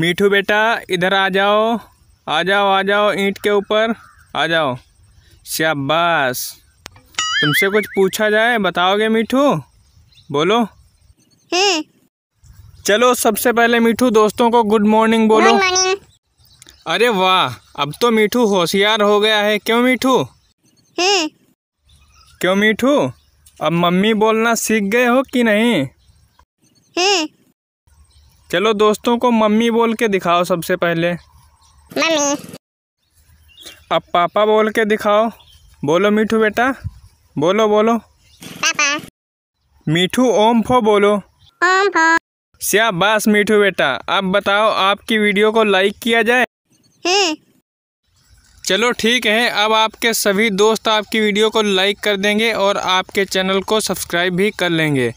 मीठू बेटा इधर आ जाओ आ जाओ आ जाओ ईंट के ऊपर आ जाओ शाबाश तुमसे कुछ पूछा जाए बताओगे मीठू बोलो हम्म। चलो सबसे पहले मीठू दोस्तों को गुड मॉर्निंग बोलो अरे वाह अब तो मीठू होशियार हो गया है क्यों मीठू हम्म। क्यों मीठू अब मम्मी बोलना सीख गए हो कि नहीं हम्म। चलो दोस्तों को मम्मी बोल के दिखाओ सबसे पहले मम्मी अब पापा बोल के दिखाओ बोलो मीठू बेटा बोलो बोलो पापा मीठू ओम फो बोलो ओम फो शाबाश मीठू बेटा अब बताओ आपकी वीडियो को लाइक किया जाए हम्म। चलो ठीक है अब आपके सभी दोस्त आपकी वीडियो को लाइक कर देंगे और आपके चैनल को सब्सक्राइब भी कर लेंगे